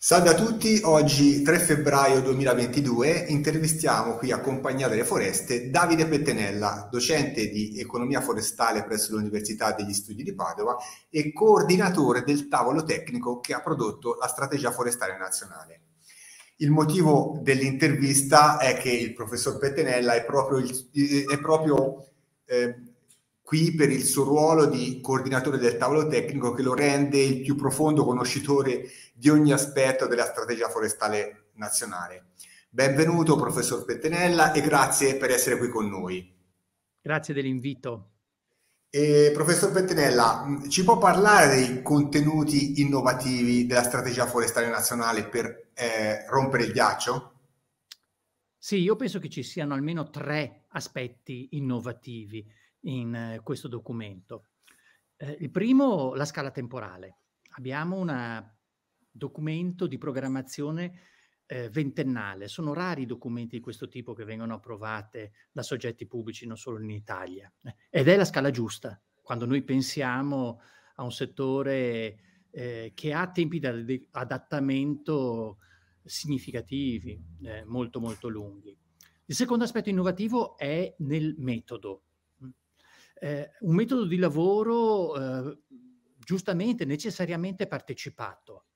Salve a tutti, oggi 3 febbraio 2022 intervistiamo qui a Compagnia delle Foreste Davide Pettenella, docente di economia forestale presso l'Università degli Studi di Padova e coordinatore del tavolo tecnico che ha prodotto la strategia forestale nazionale. Il motivo dell'intervista è che il professor Pettenella è proprio, il, è proprio eh, qui per il suo ruolo di coordinatore del tavolo tecnico che lo rende il più profondo conoscitore di ogni aspetto della strategia forestale nazionale. Benvenuto professor Pettenella e grazie per essere qui con noi. Grazie dell'invito. E, professor Pettenella, ci può parlare dei contenuti innovativi della strategia forestale nazionale per eh, rompere il ghiaccio? Sì, io penso che ci siano almeno tre aspetti innovativi in eh, questo documento. Eh, il primo, la scala temporale. Abbiamo un documento di programmazione eh, ventennale. Sono rari i documenti di questo tipo che vengono approvati da soggetti pubblici, non solo in Italia. Ed è la scala giusta. Quando noi pensiamo a un settore eh, che ha tempi di adattamento significativi, eh, molto molto lunghi. Il secondo aspetto innovativo è nel metodo eh, un metodo di lavoro eh, giustamente, necessariamente partecipato,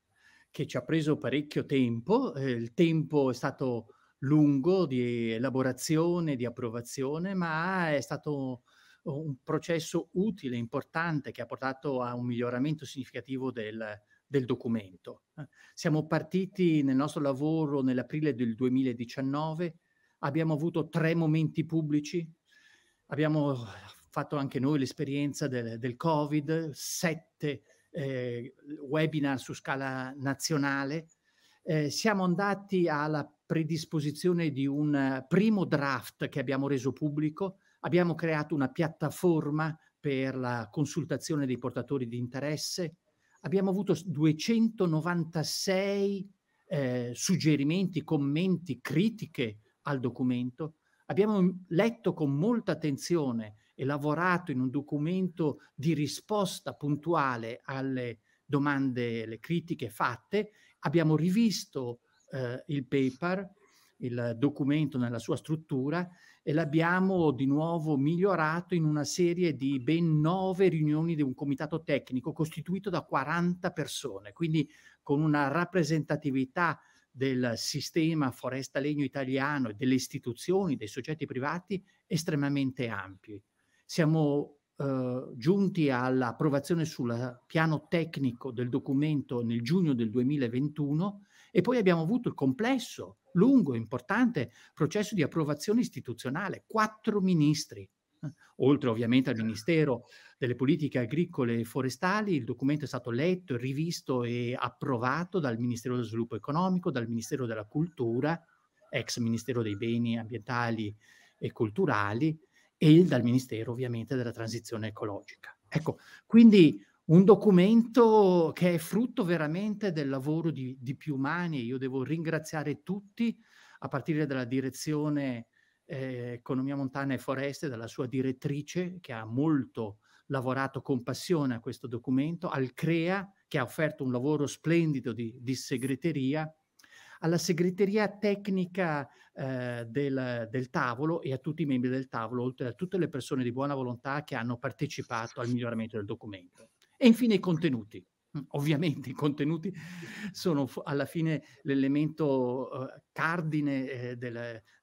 che ci ha preso parecchio tempo, eh, il tempo è stato lungo di elaborazione, di approvazione, ma è stato un processo utile, importante, che ha portato a un miglioramento significativo del, del documento. Siamo partiti nel nostro lavoro nell'aprile del 2019, abbiamo avuto tre momenti pubblici, abbiamo fatto anche noi l'esperienza del, del Covid, sette eh, webinar su scala nazionale. Eh, siamo andati alla predisposizione di un primo draft che abbiamo reso pubblico, abbiamo creato una piattaforma per la consultazione dei portatori di interesse, abbiamo avuto 296 eh, suggerimenti, commenti, critiche al documento, abbiamo letto con molta attenzione e lavorato in un documento di risposta puntuale alle domande, alle critiche fatte, abbiamo rivisto eh, il paper, il documento nella sua struttura e l'abbiamo di nuovo migliorato in una serie di ben nove riunioni di un comitato tecnico costituito da 40 persone, quindi con una rappresentatività del sistema foresta legno italiano e delle istituzioni, dei soggetti privati estremamente ampi. Siamo eh, giunti all'approvazione sul piano tecnico del documento nel giugno del 2021 e poi abbiamo avuto il complesso, lungo, e importante processo di approvazione istituzionale, quattro ministri. Eh, oltre ovviamente al certo. Ministero delle Politiche Agricole e Forestali, il documento è stato letto, rivisto e approvato dal Ministero dello Sviluppo Economico, dal Ministero della Cultura, ex Ministero dei Beni Ambientali e Culturali, e dal Ministero ovviamente della transizione ecologica. Ecco, quindi un documento che è frutto veramente del lavoro di, di più mani. Io devo ringraziare tutti, a partire dalla direzione eh, Economia Montana e Foreste, dalla sua direttrice che ha molto lavorato con passione a questo documento, al CREA che ha offerto un lavoro splendido di, di segreteria alla segreteria tecnica eh, del, del, tavolo e a tutti i membri del tavolo, oltre a tutte le persone di buona volontà che hanno partecipato al miglioramento del documento. E infine i contenuti. Mm, ovviamente i contenuti sono alla fine l'elemento eh, cardine eh, del,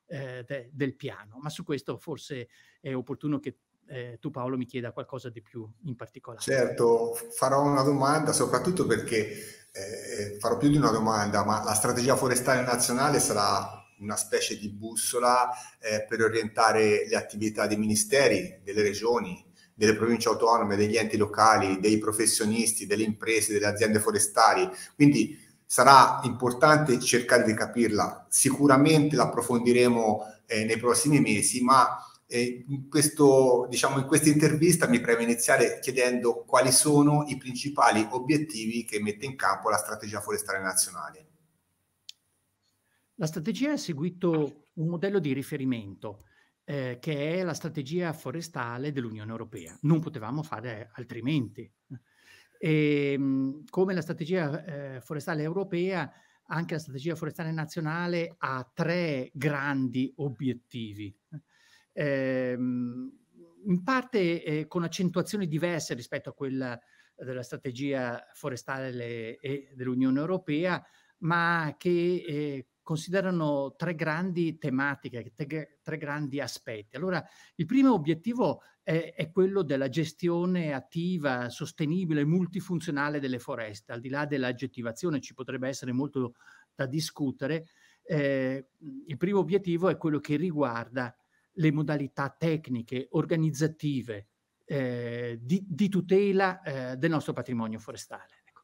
eh, de, del piano, ma su questo forse è opportuno che eh, tu Paolo mi chieda qualcosa di più in particolare. Certo, farò una domanda soprattutto perché eh, farò più di una domanda, ma la strategia forestale nazionale sarà una specie di bussola eh, per orientare le attività dei ministeri, delle regioni, delle province autonome, degli enti locali, dei professionisti, delle imprese, delle aziende forestali. Quindi sarà importante cercare di capirla. Sicuramente l'approfondiremo eh, nei prossimi mesi, ma e in, questo, diciamo, in questa intervista mi preme iniziare chiedendo quali sono i principali obiettivi che mette in campo la strategia forestale nazionale. La strategia ha seguito un modello di riferimento eh, che è la strategia forestale dell'Unione Europea. Non potevamo fare altrimenti. E, ehm, come la strategia eh, forestale europea, anche la strategia forestale nazionale ha tre grandi obiettivi ehm, in parte eh, con accentuazioni diverse rispetto a quella della strategia forestale e dell'Unione Europea, ma che eh, considerano tre grandi tematiche, tre, tre, grandi aspetti. Allora, il primo obiettivo è, è, quello della gestione attiva, sostenibile, multifunzionale delle foreste. Al di là dell'aggettivazione ci potrebbe essere molto da discutere. Eh, il primo obiettivo è quello che riguarda le modalità tecniche, organizzative eh, di, di, tutela eh, del nostro patrimonio forestale. Ecco.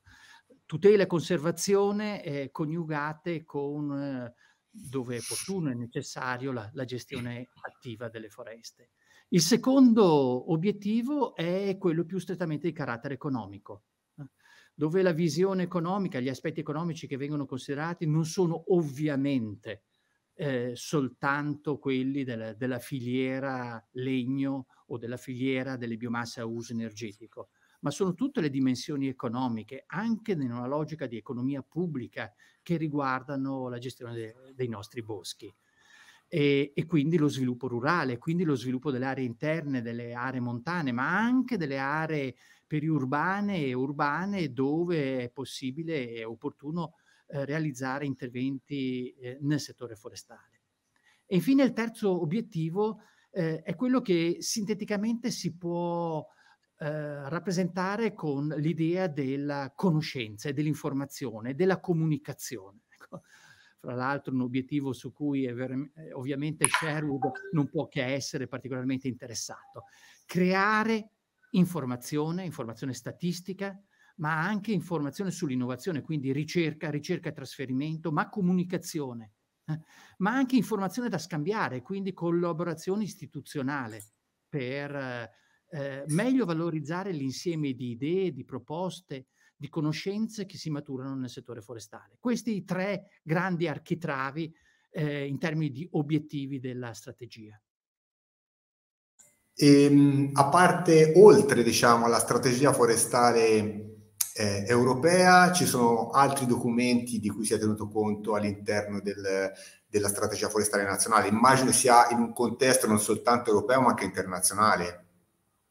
Tutela e conservazione eh, coniugate con, eh, dove è opportuno e necessario, la, la, gestione attiva delle foreste. Il secondo obiettivo è quello più strettamente di carattere economico, eh, dove la visione economica, gli aspetti economici che vengono considerati non sono ovviamente eh, soltanto quelli della, della, filiera legno o della filiera delle biomasse a uso energetico, ma sono tutte le dimensioni economiche, anche in una logica di economia pubblica, che riguardano la gestione de, dei nostri boschi. E, e, quindi lo sviluppo rurale, quindi lo sviluppo delle aree interne, delle aree montane, ma anche delle aree periurbane e urbane dove è possibile e opportuno eh, realizzare interventi eh, nel settore forestale. E infine il terzo obiettivo eh, è quello che sinteticamente si può eh, rappresentare con l'idea della conoscenza e dell'informazione, della comunicazione. Ecco fra l'altro un obiettivo su cui ver- eh, ovviamente Sherwood non può che essere particolarmente interessato. Creare informazione, informazione statistica, ma anche informazione sull'innovazione, quindi ricerca, ricerca e trasferimento, ma comunicazione, eh, ma anche informazione da scambiare, quindi collaborazione istituzionale per eh, meglio valorizzare l'insieme di idee, di proposte, di conoscenze che si maturano nel settore forestale. Questi tre grandi architravi eh, in termini di obiettivi della strategia. E, ehm, a parte oltre diciamo alla strategia forestale eh, europea, ci sono altri documenti di cui si è tenuto conto all'interno del, della strategia forestale nazionale, immagino sia in un contesto non soltanto europeo ma anche internazionale.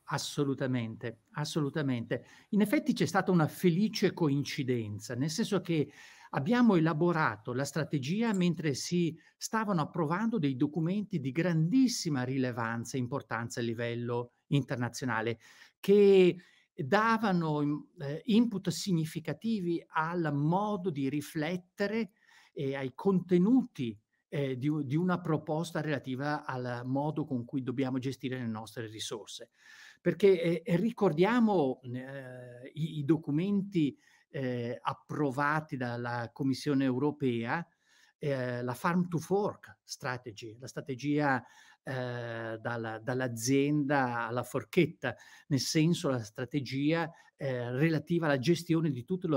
Assolutamente, assolutamente. In effetti c'è stata una felice coincidenza, nel senso che abbiamo elaborato la strategia mentre si stavano approvando dei documenti di grandissima rilevanza e importanza a livello internazionale che davano mm, eh, input significativi al modo di riflettere e ai contenuti eh, di, di, una proposta relativa al modo con cui dobbiamo gestire le nostre risorse. Perché eh, eh ricordiamo mm, eh, i, i, documenti eh, approvati dalla Commissione europea, la Farm to Fork Strategy, la strategia eh, dalla, dall'azienda alla forchetta, nel senso la strategia eh, relativa alla gestione di tutte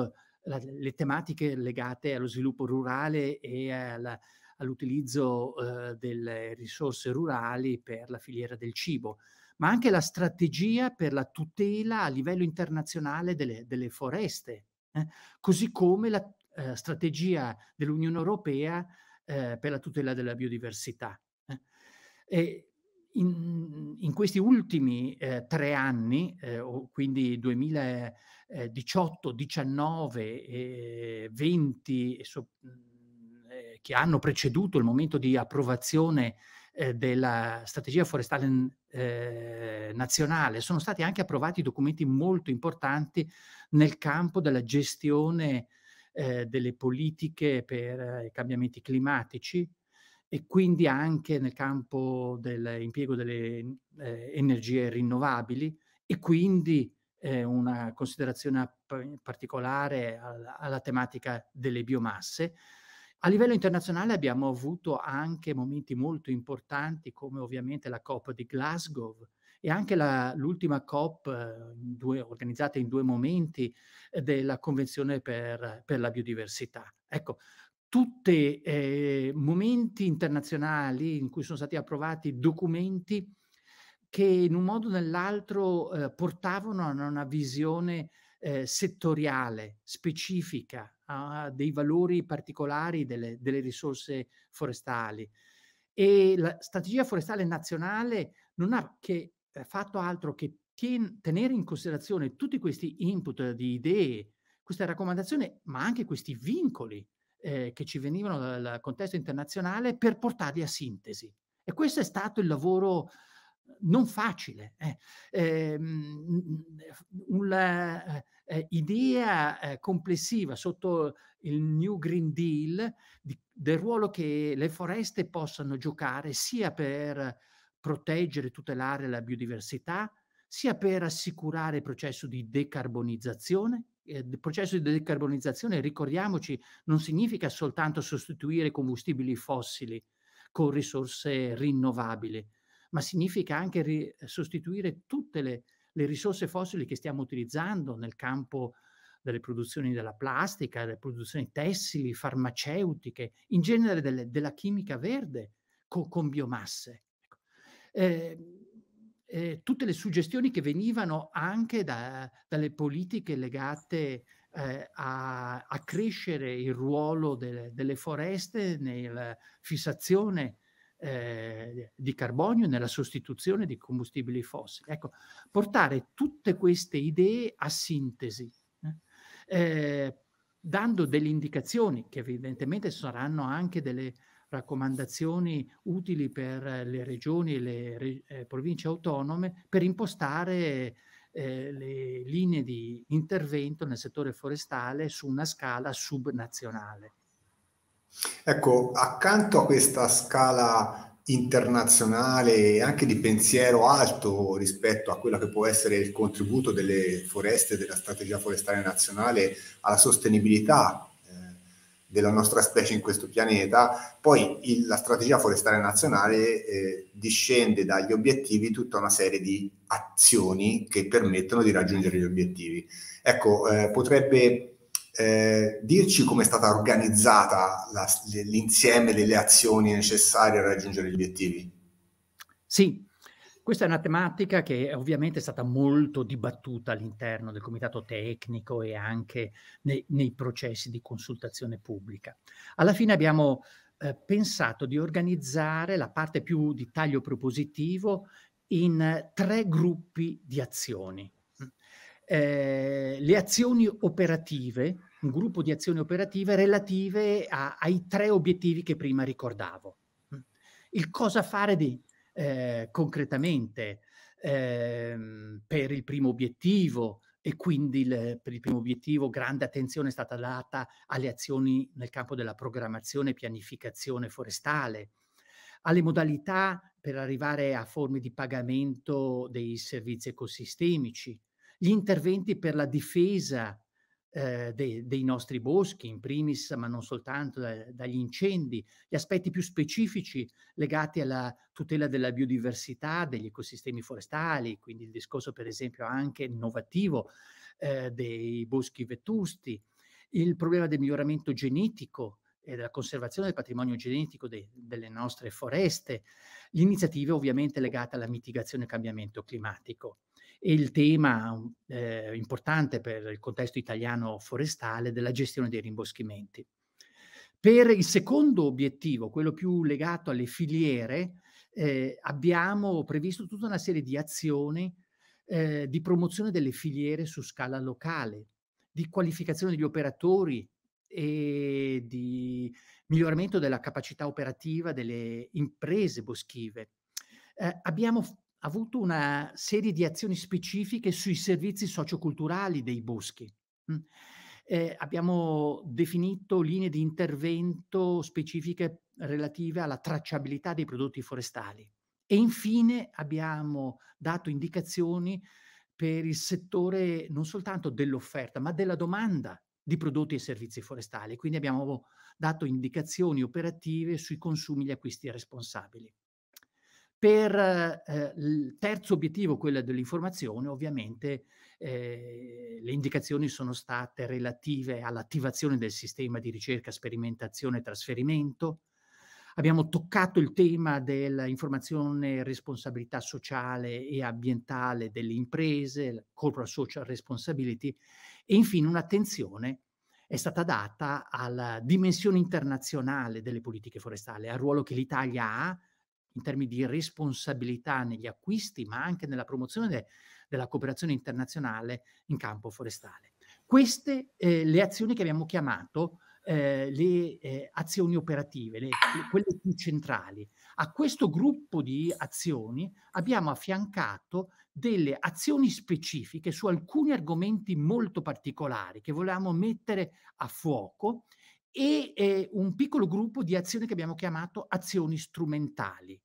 le tematiche legate allo sviluppo rurale e alla, all'utilizzo eh, delle risorse rurali per la filiera del cibo, ma anche la strategia per la tutela a livello internazionale delle, delle foreste, eh? così come la eh, strategia dell'Unione Europea eh, per la tutela della biodiversità. E in, in questi ultimi eh, tre anni, eh, quindi 2018, 19 eh, eh, e 20, so, mm, eh, che hanno preceduto il momento di approvazione della strategia forestale eh, nazionale, sono stati anche approvati documenti molto importanti nel campo della gestione delle politiche per i cambiamenti climatici, e quindi anche nel campo dell'impiego delle eh, energie rinnovabili e quindi eh, una considerazione particolare alla, alla tematica delle biomasse. A livello internazionale abbiamo avuto anche momenti molto importanti come ovviamente la COP di Glasgow, e anche la, l'ultima COP eh, due, organizzata in due momenti eh, della Convenzione per, per, la biodiversità. Ecco, tutti eh, momenti internazionali in cui sono stati approvati documenti che in un modo o nell'altro eh, portavano a una visione eh, settoriale, specifica, a dei valori particolari delle, delle risorse forestali. E la strategia forestale nazionale non ha che, eh, fatto altro che ten- tenere in considerazione tutti questi input di idee, queste raccomandazioni, ma anche questi vincoli eh, che ci venivano dal contesto internazionale per portarli a sintesi. E questo è stato il lavoro eh, non facile. Eh. Ehm, eh, un'idea eh, eh, complessiva sotto il New Green Deal di, del ruolo che le foreste possano giocare sia per proteggere e tutelare la biodiversità, sia per assicurare il processo di decarbonizzazione, il processo di decarbonizzazione, ricordiamoci, non significa soltanto sostituire combustibili fossili con risorse rinnovabili, ma significa anche ri- sostituire tutte le, le, risorse fossili che stiamo utilizzando nel campo delle produzioni della plastica, delle produzioni tessili, farmaceutiche, in genere delle, della chimica verde co- con biomasse. Ecco. Eh, eh, tutte le suggestioni che venivano anche da, dalle politiche legate eh, a, a, crescere il ruolo de, delle foreste nella fissazione eh, di carbonio nella sostituzione di combustibili fossili. Ecco, portare tutte queste idee a sintesi. Eh, eh, dando delle indicazioni che evidentemente saranno anche delle, raccomandazioni utili per eh, le regioni e le re, eh, province autonome per impostare eh, le linee di intervento nel settore forestale su una scala subnazionale. Ecco, accanto a questa scala internazionale e anche di pensiero alto rispetto a quello che può essere il contributo delle foreste, della strategia forestale nazionale alla sostenibilità della nostra specie in questo pianeta, poi il, la strategia forestale nazionale eh, discende dagli obiettivi tutta una serie di azioni che permettono di raggiungere gli obiettivi. Ecco, eh, potrebbe eh, dirci come è stata organizzata la, l'insieme delle azioni necessarie a raggiungere gli obiettivi? Sì, questa è una tematica che eh, ovviamente è stata molto dibattuta all'interno del comitato tecnico e anche nei, nei processi di consultazione pubblica. Alla fine abbiamo eh, pensato di organizzare la parte più di taglio propositivo in eh, tre gruppi di azioni. Mm. Eh, le azioni operative, un gruppo di azioni operative relative a, ai tre obiettivi che prima ricordavo. Mm. Il cosa fare di eh, concretamente ehm, per il primo obiettivo e quindi il, per il primo obiettivo grande attenzione è stata data alle azioni nel campo della programmazione e pianificazione forestale, alle modalità per arrivare a forme di pagamento dei servizi ecosistemici, gli interventi per la difesa eh, de, dei nostri boschi, in primis, ma non soltanto da, dagli incendi, gli aspetti più specifici legati alla tutela della biodiversità, degli ecosistemi forestali, quindi il discorso per esempio anche innovativo eh, dei boschi vetusti, il problema del miglioramento genetico e della conservazione del patrimonio genetico de, delle nostre foreste, l'iniziativa ovviamente legata alla mitigazione e cambiamento climatico e il tema mhmm, eh, importante per il contesto italiano forestale della gestione dei rimboschimenti. Per il secondo obiettivo, quello più legato alle filiere, eh, abbiamo previsto tutta una serie di azioni eh, di promozione delle filiere su scala locale, di qualificazione degli operatori e di miglioramento della capacità operativa delle imprese boschive. Eh, abbiamo avuto una serie di azioni specifiche sui servizi socioculturali dei boschi. Eh, abbiamo definito linee di intervento specifiche relative alla tracciabilità dei prodotti forestali e infine abbiamo dato indicazioni per il settore non soltanto dell'offerta ma della domanda di prodotti e servizi forestali, quindi abbiamo dato indicazioni operative sui consumi e gli acquisti responsabili. Per eh, il terzo obiettivo, quello dell'informazione, ovviamente eh, le indicazioni sono state relative all'attivazione del sistema di ricerca, sperimentazione e trasferimento. Abbiamo toccato il tema dell'informazione, responsabilità sociale e ambientale delle imprese, corporate social responsibility e infine un'attenzione è stata data alla dimensione internazionale delle politiche forestali, al ruolo che l'Italia ha in termini di responsabilità negli acquisti, ma anche nella promozione de- della cooperazione internazionale in campo forestale. Queste eh, le azioni che abbiamo chiamato eh, le eh, azioni operative, le, le, quelle più centrali. A questo gruppo di azioni abbiamo affiancato delle azioni specifiche su alcuni argomenti molto particolari che volevamo mettere a fuoco e eh, un piccolo gruppo di azioni che abbiamo chiamato azioni strumentali,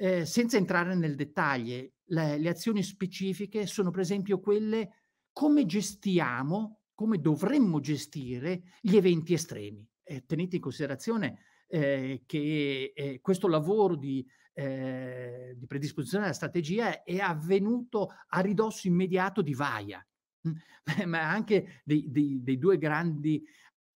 eh, senza entrare nel dettaglio, le, le, azioni specifiche sono per esempio quelle come gestiamo, come dovremmo gestire gli eventi estremi. Eh, tenete in considerazione ehm, eh, che questo lavoro di, ehm, di, predisposizione della strategia è avvenuto a ridosso immediato di Vaia, mm, ma anche dei, dei, dei due grandi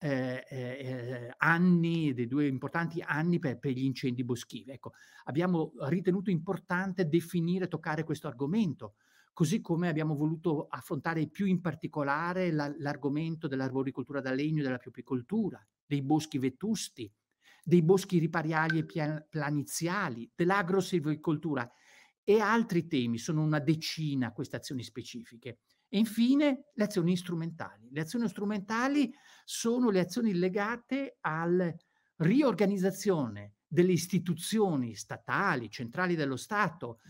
eh, eh, eh, anni, dei due importanti anni per, per gli incendi boschivi. Ecco, abbiamo ritenuto importante definire, e toccare questo argomento, così come abbiamo voluto affrontare più in particolare la, l'argomento dell'arboricoltura da legno, della piopicoltura, dei boschi vetusti, dei boschi ripariali e pian, planiziali, dell'agrosilvicoltura e altri temi, sono una decina queste azioni specifiche. E infine le azioni strumentali. Le azioni strumentali sono le azioni legate alla riorganizzazione delle istituzioni statali, centrali dello Stato,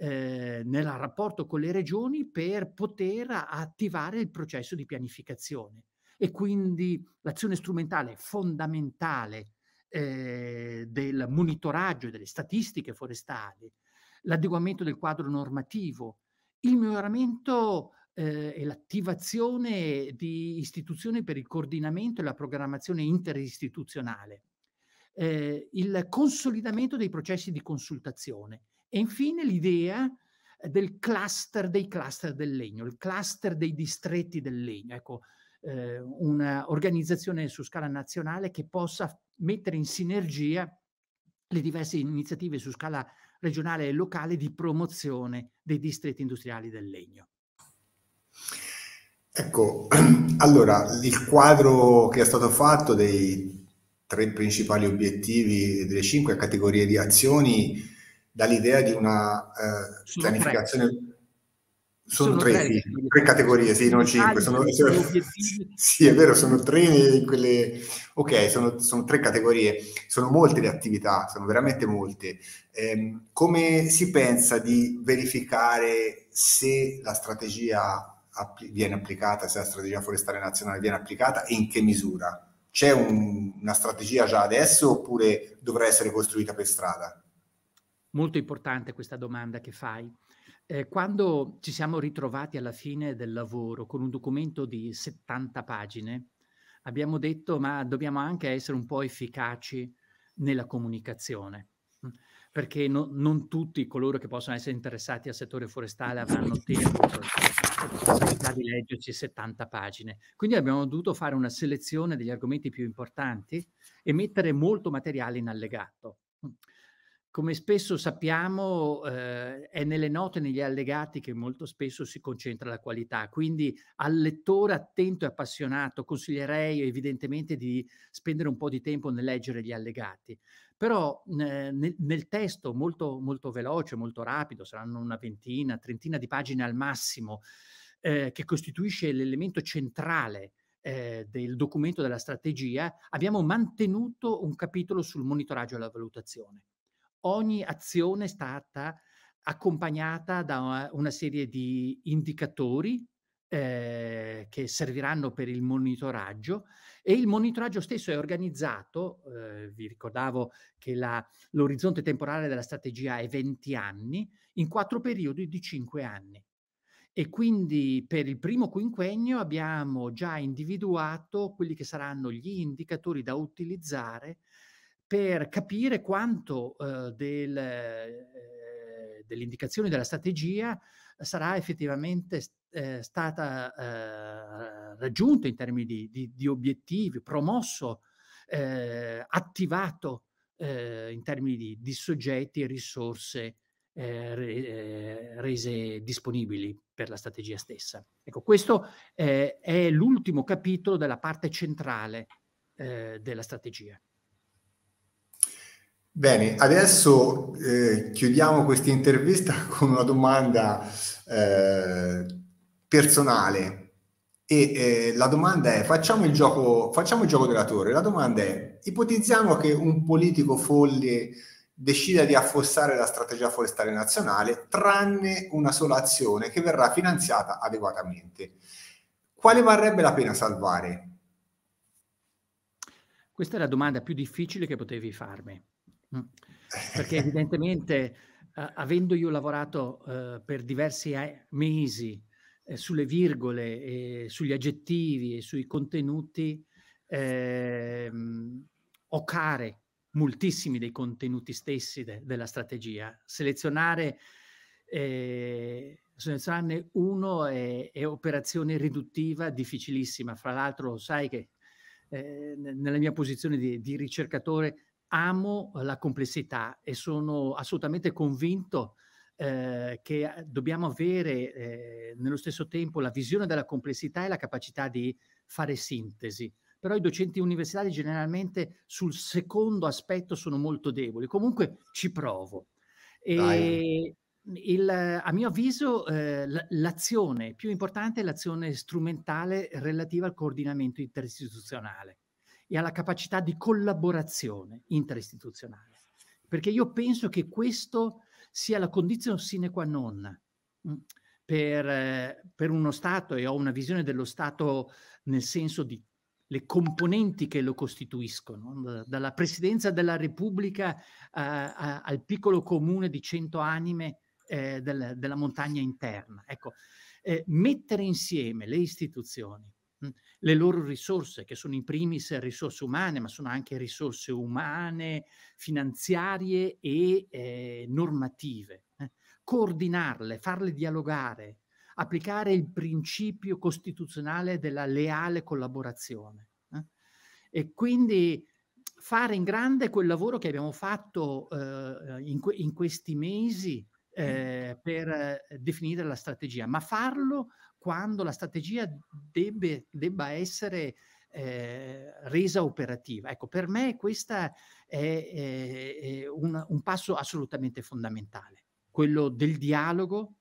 eh, nel rapporto con le regioni per poter attivare il processo di pianificazione. E quindi l'azione strumentale fondamentale eh, del monitoraggio delle statistiche forestali, l'adeguamento del quadro normativo, il miglioramento eh, e l'attivazione di istituzioni per il coordinamento e la programmazione interistituzionale, eh, il consolidamento dei processi di consultazione e infine l'idea del cluster dei cluster del legno, il cluster dei distretti del legno. Ecco, eh, un'organizzazione su scala nazionale che possa mettere in sinergia le diverse iniziative su scala regionale e locale di promozione dei distretti industriali del legno. Ecco, allora il quadro che è stato fatto dei tre principali obiettivi delle cinque categorie di azioni dà l'idea di una eh, pianificazione. Sono, sono, tre, tre, sì, tre categorie, sì, non cinque. Sono, sì, è vero, sono tre quelle... Ok, sono, sono, tre categorie, sono molte le attività, sono veramente molte. Eh, come si pensa di verificare se la strategia appli- viene applicata, se la strategia forestale nazionale viene applicata e in che misura? C'è un, una strategia già adesso oppure dovrà essere costruita per strada? Molto importante questa domanda che fai. Eh, quando ci siamo ritrovati alla fine del lavoro con un documento di 70 pagine, abbiamo detto ma dobbiamo anche essere un po' efficaci nella comunicazione, mm? perché no, non tutti coloro che possono essere interessati al settore forestale avranno tempo possibilità di leggerci 70 pagine. Quindi abbiamo dovuto fare una selezione degli argomenti più importanti e mettere molto materiale in allegato. Come spesso sappiamo, eh, è nelle note, negli allegati che molto spesso si concentra la qualità. Quindi al lettore attento e appassionato consiglierei evidentemente di spendere un po' di tempo nel leggere gli allegati. Però eh, nel, nel, testo molto, molto veloce, molto rapido, saranno una ventina, trentina di pagine al massimo, eh, che costituisce l'elemento centrale eh, del documento della strategia, abbiamo mantenuto un capitolo sul monitoraggio e la valutazione ogni azione è stata accompagnata da una, una serie di indicatori eh, che serviranno per il monitoraggio e il monitoraggio stesso è organizzato, eh, vi ricordavo che la, l'orizzonte temporale della strategia è 20 anni, in quattro periodi di 5 anni. E quindi per il primo quinquennio abbiamo già individuato quelli che saranno gli indicatori da utilizzare per capire quanto eh, del, eh, delle indicazioni della strategia sarà effettivamente eh, stata eh, raggiunta in termini di, di, di obiettivi, promosso, eh, attivato eh, in termini di, di soggetti e risorse re, rese disponibili per la strategia stessa. Ecco, questo è l'ultimo capitolo della parte centrale della strategia. Bene, adesso eh, chiudiamo questa intervista con una domanda eh, personale. E eh, la domanda è: facciamo il, gioco, facciamo il gioco della torre. La domanda è: ipotizziamo che un politico folle decida di affossare la strategia forestale nazionale, tranne una sola azione che verrà finanziata adeguatamente. Quale varrebbe la pena salvare? Questa è la domanda più difficile che potevi farmi Mm. Perché evidentemente, uh, avendo io lavorato uh, per diversi mesi eh, sulle virgole, eh, sugli aggettivi e sui contenuti, eh, ho care moltissimi dei contenuti stessi de- della strategia. Selezionare eh, selezionarne uno è, è, operazione riduttiva difficilissima. Fra l'altro, sai che eh, nella mia posizione di, di ricercatore amo uhm, la complessità e sono assolutamente convinto eh, che uhm, dobbiamo avere eh, nello stesso tempo la visione della complessità e la capacità di fare sintesi. Però i docenti universitari generalmente sul secondo aspetto sono molto deboli. Comunque ci provo. E il, a mio avviso eh, l'azione più importante è l'azione strumentale relativa al coordinamento interistituzionale e alla capacità di collaborazione interistituzionale. Perché io penso che questo sia la condizione sine qua non mm, per, eh, per uno Stato, e ho una visione dello Stato nel senso di le componenti che lo costituiscono, dalla presidenza della Repubblica eh, a, al piccolo comune di cento anime eh, del, della montagna interna. Ecco, eh, mettere insieme le istituzioni le loro risorse, che sono in primis risorse umane, ma sono anche risorse umane, finanziarie e eh, normative. Eh. Coordinarle, farle dialogare, applicare il principio costituzionale della leale collaborazione. Eh. E quindi fare in grande quel lavoro che abbiamo fatto eh, eh, in, que- in, questi mesi eh, per definire la strategia, ma farlo quando la strategia debbe, debba essere eh, resa operativa. Ecco, per me questo è, è, è un, un passo assolutamente fondamentale, quello del dialogo,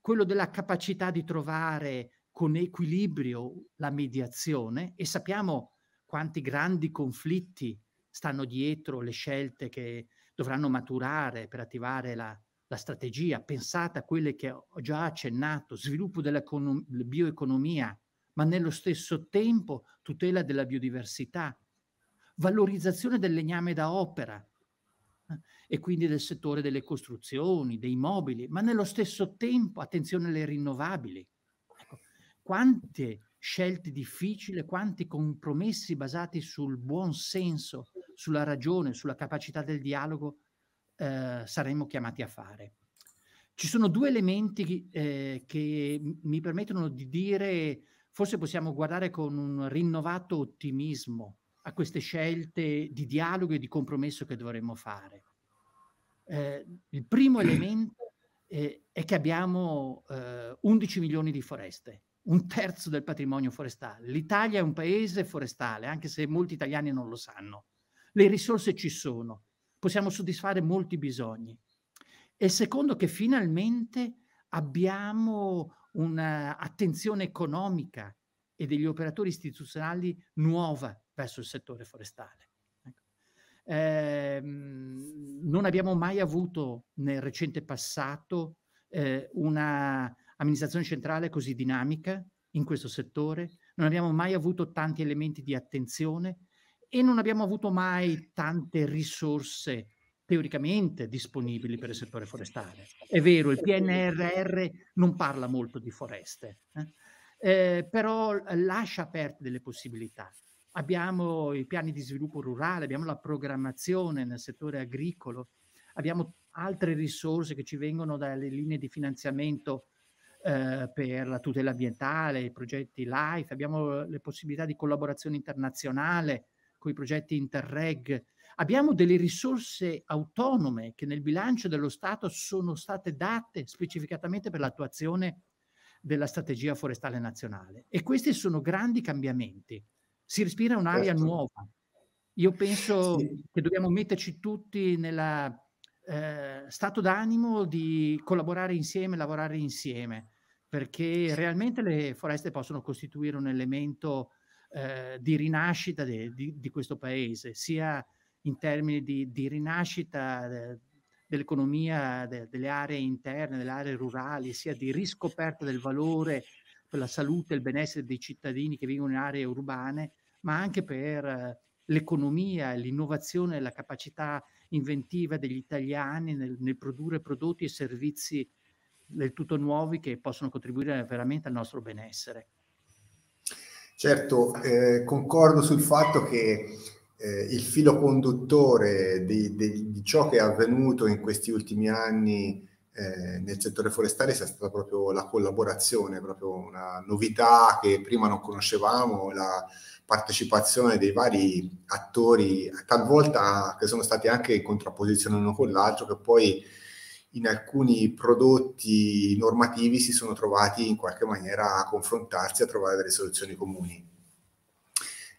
quello della capacità di trovare con equilibrio la mediazione e sappiamo quanti grandi conflitti stanno dietro le scelte che dovranno maturare per attivare la, la strategia, pensate a quelle che ho già accennato, sviluppo della bioeconomia, ma nello stesso tempo tutela della biodiversità, valorizzazione del legname da opera eh, e quindi del settore delle costruzioni, dei mobili, ma nello stesso tempo attenzione alle rinnovabili. Ecco, quante scelte difficili, quanti compromessi basati sul buon senso, sulla ragione, sulla capacità del dialogo eh, saremmo chiamati a fare. Ci sono due elementi eh, che mi permettono di dire, forse possiamo guardare con un rinnovato ottimismo a queste scelte di dialogo e di compromesso che dovremmo fare. Eh, il primo elemento eh, è che abbiamo eh, 11 milioni di foreste, un terzo del patrimonio forestale. L'Italia è un paese forestale, anche se molti italiani non lo sanno. Le risorse ci sono possiamo soddisfare molti bisogni. E secondo che finalmente abbiamo un'attenzione economica e degli operatori istituzionali nuova verso il settore forestale. Ecco. Eh, non abbiamo mai avuto nel recente passato eh, un'amministrazione centrale così dinamica in questo settore, non abbiamo mai avuto tanti elementi di attenzione, e non abbiamo avuto mai tante risorse teoricamente disponibili per il settore forestale. È vero, il PNRR non parla molto di foreste, eh? Eh, però lascia aperte delle possibilità. Abbiamo i piani di sviluppo rurale, abbiamo la programmazione nel settore agricolo, abbiamo altre risorse che ci vengono dalle linee di finanziamento eh, per la tutela ambientale, i progetti LIFE, abbiamo le possibilità di collaborazione internazionale, con i progetti Interreg. Abbiamo delle risorse autonome che nel bilancio dello Stato sono state date specificatamente per l'attuazione della strategia forestale nazionale. E questi sono grandi cambiamenti. Si respira un'aria certo. nuova. Io penso sì. che dobbiamo metterci tutti nel eh, stato d'animo di collaborare insieme, lavorare insieme, perché realmente le foreste possono costituire un elemento eh, di rinascita de, di, di, questo paese, sia in termini di, di rinascita de, eh, dell'economia de, delle aree interne, delle aree rurali, sia di riscoperta del valore per la salute e il benessere dei cittadini che vivono in aree urbane, ma anche per eh, l'economia, l'innovazione, e la capacità inventiva degli italiani nel, nel produrre prodotti e servizi del tutto nuovi che possono contribuire veramente al nostro benessere. Certo, eh, concordo sul fatto che eh, il filo conduttore di, di, di, ciò che è avvenuto in questi ultimi anni eh, nel settore forestale sia stata proprio la collaborazione, proprio una novità che prima non conoscevamo, la partecipazione dei vari attori, talvolta che sono stati anche in contrapposizione l'uno con l'altro, che poi in alcuni prodotti normativi si sono trovati in qualche maniera a confrontarsi, a trovare delle soluzioni comuni.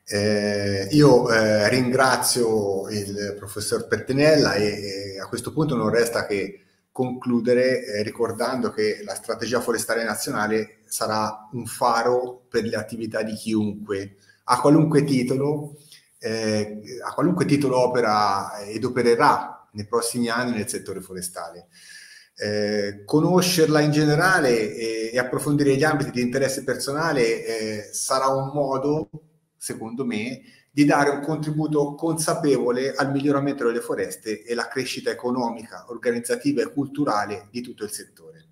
Eh, io eh, ringrazio il professor Pettinella e, e, a questo punto non resta che concludere eh, ricordando che la strategia forestale nazionale sarà un faro per le attività di chiunque, a qualunque titolo, eh, a qualunque titolo opera ed opererà nei prossimi anni nel settore forestale. Eh, conoscerla in generale e, eh, e, approfondire gli ambiti di interesse personale eh, sarà un modo, secondo me, di dare un contributo consapevole al miglioramento delle foreste e alla crescita economica, organizzativa e culturale di tutto il settore.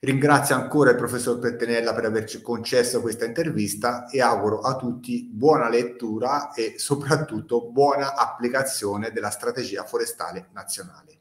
Ringrazio ancora il professor Pettinella per averci concesso questa intervista e auguro a tutti buona lettura e soprattutto buona applicazione della strategia forestale nazionale.